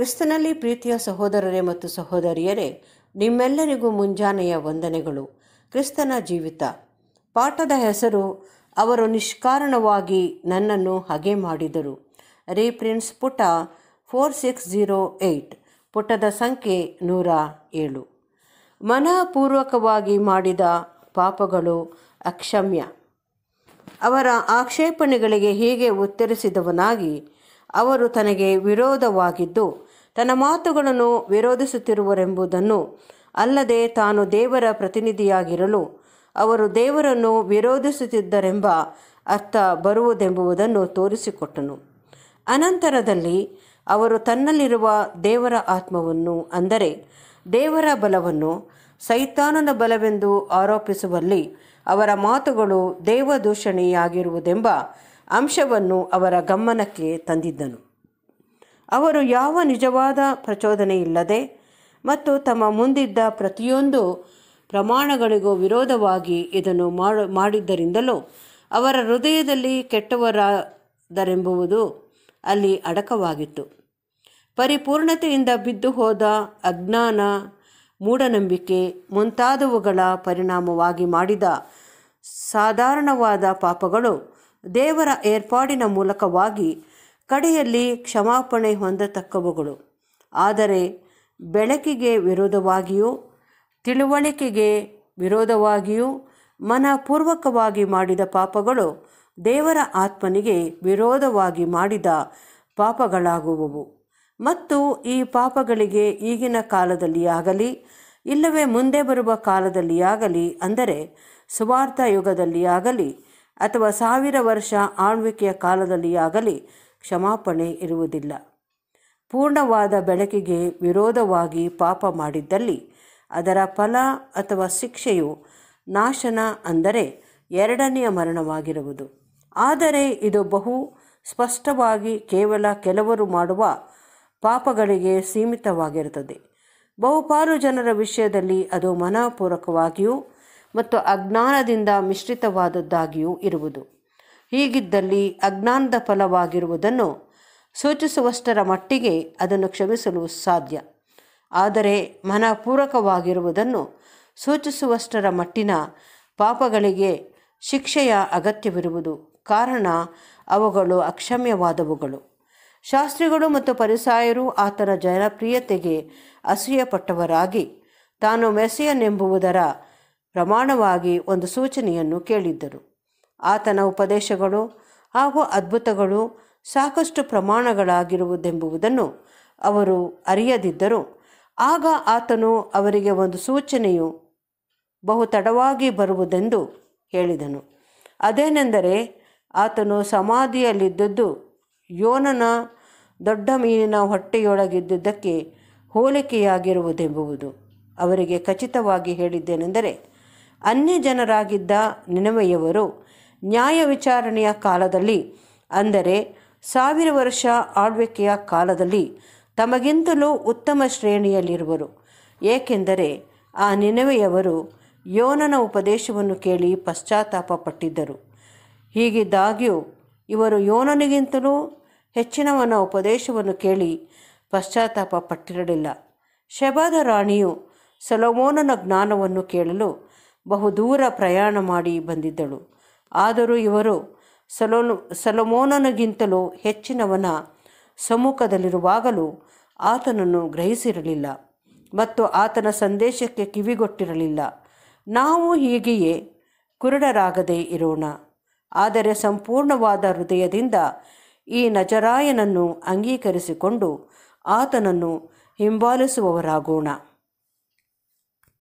ಕ್ರಿಸ್ತನಲ್ಲಿ ಪ್ರೀತಿಯ ಸಹೋದರರೇ ಮತ್ತು ಸಹೋದರಿಯರೇ ನಿಮ್ಮೆಲ್ಲರಿಗೂ ಮುಂಜಾನೆಯ ವಂದನೆಗಳು ಕ್ರಿಸ್ತನ ಜೀವಿತ ಪಾಠದ ಹೆಸರು ಅವರು ನಿಷ್ಕಾರಣವಾಗಿ ನನ್ನನ್ನು ಹಗೆ ಮಾಡಿದರು ರೀಪ್ರಿನ್ಸ್ ಪುಟ ಫೋರ್ ಸಿಕ್ಸ್ ಝೀರೋ ಏಯ್ಟ್ ಪುಟದ ಸಂಖ್ಯೆ ನೂರ ಏಳು ಮನಃಪೂರ್ವಕವಾಗಿ ಮಾಡಿದ ಪಾಪಗಳು ಅಕ್ಷಮ್ಯ ಅವರ ಆಕ್ಷೇಪಣೆಗಳಿಗೆ ಹೀಗೆ ಉತ್ತರಿಸಿದವನಾಗಿ ಅವರು ತನಗೆ ವಿರೋಧವಾಗಿದ್ದು ತನ್ನ ಮಾತುಗಳನ್ನು ವಿರೋಧಿಸುತ್ತಿರುವರೆಂಬುದನ್ನು ಅಲ್ಲದೆ ತಾನು ದೇವರ ಪ್ರತಿನಿಧಿಯಾಗಿರಲು ಅವರು ದೇವರನ್ನು ವಿರೋಧಿಸುತ್ತಿದ್ದರೆಂಬ ಅರ್ಥ ಬರುವುದೆಂಬುದನ್ನು ತೋರಿಸಿಕೊಟ್ಟನು ಅನಂತರದಲ್ಲಿ ಅವರು ತನ್ನಲ್ಲಿರುವ ದೇವರ ಆತ್ಮವನ್ನು ಅಂದರೆ ದೇವರ ಬಲವನ್ನು ಸೈತಾನನ ಬಲವೆಂದು ಆರೋಪಿಸುವಲ್ಲಿ ಅವರ ಮಾತುಗಳು ದೇವದೂಷಣೆಯಾಗಿರುವುದೆಂಬ ಅಂಶವನ್ನು ಅವರ ಗಮನಕ್ಕೆ ತಂದಿದ್ದನು ಅವರು ಯಾವ ನಿಜವಾದ ಪ್ರಚೋದನೆ ಇಲ್ಲದೆ ಮತ್ತು ತಮ್ಮ ಮುಂದಿದ್ದ ಪ್ರತಿಯೊಂದು ಪ್ರಮಾಣಗಳಿಗೂ ವಿರೋಧವಾಗಿ ಇದನ್ನು ಮಾಡಿದ್ದರಿಂದಲೂ ಅವರ ಹೃದಯದಲ್ಲಿ ಕೆಟ್ಟವರಾದರೆಂಬುವುದು ಅಲ್ಲಿ ಅಡಕವಾಗಿತ್ತು ಪರಿಪೂರ್ಣತೆಯಿಂದ ಬಿದ್ದು ಹೋದ ಅಜ್ಞಾನ ಮೂಢನಂಬಿಕೆ ಮುಂತಾದವುಗಳ ಪರಿಣಾಮವಾಗಿ ಮಾಡಿದ ಸಾಧಾರಣವಾದ ಪಾಪಗಳು ದೇವರ ಏರ್ಪಾಡಿನ ಮೂಲಕವಾಗಿ ಕಡೆಯಲ್ಲಿ ಕ್ಷಮಾಪಣೆ ಹೊಂದತಕ್ಕವುಗಳು ಆದರೆ ಬೆಳಕಿಗೆ ವಿರೋಧವಾಗಿಯೂ ತಿಳುವಳಿಕೆಗೆ ವಿರೋಧವಾಗಿಯೂ ಮನಪೂರ್ವಕವಾಗಿ ಮಾಡಿದ ಪಾಪಗಳು ದೇವರ ಆತ್ಮನಿಗೆ ವಿರೋಧವಾಗಿ ಮಾಡಿದ ಪಾಪಗಳಾಗುವವು ಮತ್ತು ಈ ಪಾಪಗಳಿಗೆ ಈಗಿನ ಕಾಲದಲ್ಲಿ ಆಗಲಿ ಇಲ್ಲವೇ ಮುಂದೆ ಬರುವ ಕಾಲದಲ್ಲಿ ಆಗಲಿ ಅಂದರೆ ಸುವಾರ್ಥ ಯುಗದಲ್ಲಿ ಆಗಲಿ ಅಥವಾ ಸಾವಿರ ವರ್ಷ ಆಳ್ವಿಕೆಯ ಕಾಲದಲ್ಲಿ ಆಗಲಿ ಕ್ಷಮಾಪಣೆ ಇರುವುದಿಲ್ಲ ಪೂರ್ಣವಾದ ಬೆಳಕಿಗೆ ವಿರೋಧವಾಗಿ ಪಾಪ ಮಾಡಿದ್ದಲ್ಲಿ ಅದರ ಫಲ ಅಥವಾ ಶಿಕ್ಷೆಯು ನಾಶನ ಅಂದರೆ ಎರಡನೆಯ ಮರಣವಾಗಿರುವುದು ಆದರೆ ಇದು ಬಹು ಸ್ಪಷ್ಟವಾಗಿ ಕೇವಲ ಕೆಲವರು ಮಾಡುವ ಪಾಪಗಳಿಗೆ ಸೀಮಿತವಾಗಿರುತ್ತದೆ ಬಹುಪಾಲು ಜನರ ವಿಷಯದಲ್ಲಿ ಅದು ಮನಃಪೂರ್ವಕವಾಗಿಯೂ ಮತ್ತು ಅಜ್ಞಾನದಿಂದ ಮಿಶ್ರಿತವಾದದ್ದಾಗಿಯೂ ಇರುವುದು ಹೀಗಿದ್ದಲ್ಲಿ ಅಜ್ಞಾನದ ಫಲವಾಗಿರುವುದನ್ನು ಸೂಚಿಸುವಷ್ಟರ ಮಟ್ಟಿಗೆ ಅದನ್ನು ಕ್ಷಮಿಸಲು ಸಾಧ್ಯ ಆದರೆ ಮನಪೂರಕವಾಗಿರುವುದನ್ನು ಸೂಚಿಸುವಷ್ಟರ ಮಟ್ಟಿನ ಪಾಪಗಳಿಗೆ ಶಿಕ್ಷೆಯ ಅಗತ್ಯವಿರುವುದು ಕಾರಣ ಅವುಗಳು ಅಕ್ಷಮ್ಯವಾದವುಗಳು ಶಾಸ್ತ್ರಿಗಳು ಮತ್ತು ಪರಿಸಾಯರು ಆತನ ಜನಪ್ರಿಯತೆಗೆ ಅಸೂಯಪಟ್ಟವರಾಗಿ ತಾನು ಮೆಸೆಯನ್ನೆಂಬುವುದರ ಪ್ರಮಾಣವಾಗಿ ಒಂದು ಸೂಚನೆಯನ್ನು ಕೇಳಿದ್ದರು ಆತನ ಉಪದೇಶಗಳು ಹಾಗೂ ಅದ್ಭುತಗಳು ಸಾಕಷ್ಟು ಪ್ರಮಾಣಗಳಾಗಿರುವುದೆಂಬುದನ್ನು ಅವರು ಅರಿಯದಿದ್ದರು ಆಗ ಆತನು ಅವರಿಗೆ ಒಂದು ಸೂಚನೆಯು ಬಹು ತಡವಾಗಿ ಬರುವುದೆಂದು ಹೇಳಿದನು ಅದೇನೆಂದರೆ ಆತನು ಸಮಾಧಿಯಲ್ಲಿದ್ದದ್ದು ಯೋನನ ದೊಡ್ಡ ಮೀನಿನ ಹೊಟ್ಟೆಯೊಳಗಿದ್ದುದಕ್ಕೆ ಹೋಲಿಕೆಯಾಗಿರುವುದೆಂಬುವುದು ಅವರಿಗೆ ಖಚಿತವಾಗಿ ಹೇಳಿದ್ದೇನೆಂದರೆ ಅನ್ಯ ಜನರಾಗಿದ್ದ ನಿನವೆಯವರು ನ್ಯಾಯ ವಿಚಾರಣೆಯ ಕಾಲದಲ್ಲಿ ಅಂದರೆ ಸಾವಿರ ವರ್ಷ ಆಳ್ವಿಕೆಯ ಕಾಲದಲ್ಲಿ ತಮಗಿಂತಲೂ ಉತ್ತಮ ಶ್ರೇಣಿಯಲ್ಲಿರುವರು ಏಕೆಂದರೆ ಆ ನೆನವೆಯವರು ಯೋನನ ಉಪದೇಶವನ್ನು ಕೇಳಿ ಪಶ್ಚಾತ್ತಾಪ ಪಟ್ಟಿದ್ದರು ಹೀಗಿದ್ದಾಗ್ಯೂ ಇವರು ಯೋನನಿಗಿಂತಲೂ ಹೆಚ್ಚಿನವನ ಉಪದೇಶವನ್ನು ಕೇಳಿ ಪಶ್ಚಾತ್ತಾಪ ಪಟ್ಟಿರಲಿಲ್ಲ ಶಬಾದ ರಾಣಿಯು ಸೊಲೋಮೋನನ ಜ್ಞಾನವನ್ನು ಕೇಳಲು ಬಹುದೂರ ಪ್ರಯಾಣ ಮಾಡಿ ಬಂದಿದ್ದಳು ಆದರೂ ಇವರು ಸಲೋನು ಸಲಮೋನನಿಗಿಂತಲೂ ಹೆಚ್ಚಿನವನ ಸಮ್ಮುಖದಲ್ಲಿರುವಾಗಲೂ ಆತನನ್ನು ಗ್ರಹಿಸಿರಲಿಲ್ಲ ಮತ್ತು ಆತನ ಸಂದೇಶಕ್ಕೆ ಕಿವಿಗೊಟ್ಟಿರಲಿಲ್ಲ ನಾವು ಹೀಗೆಯೇ ಕುರುಡರಾಗದೇ ಇರೋಣ ಆದರೆ ಸಂಪೂರ್ಣವಾದ ಹೃದಯದಿಂದ ಈ ನಜರಾಯನನ್ನು ಅಂಗೀಕರಿಸಿಕೊಂಡು ಆತನನ್ನು ಹಿಂಬಾಲಿಸುವವರಾಗೋಣ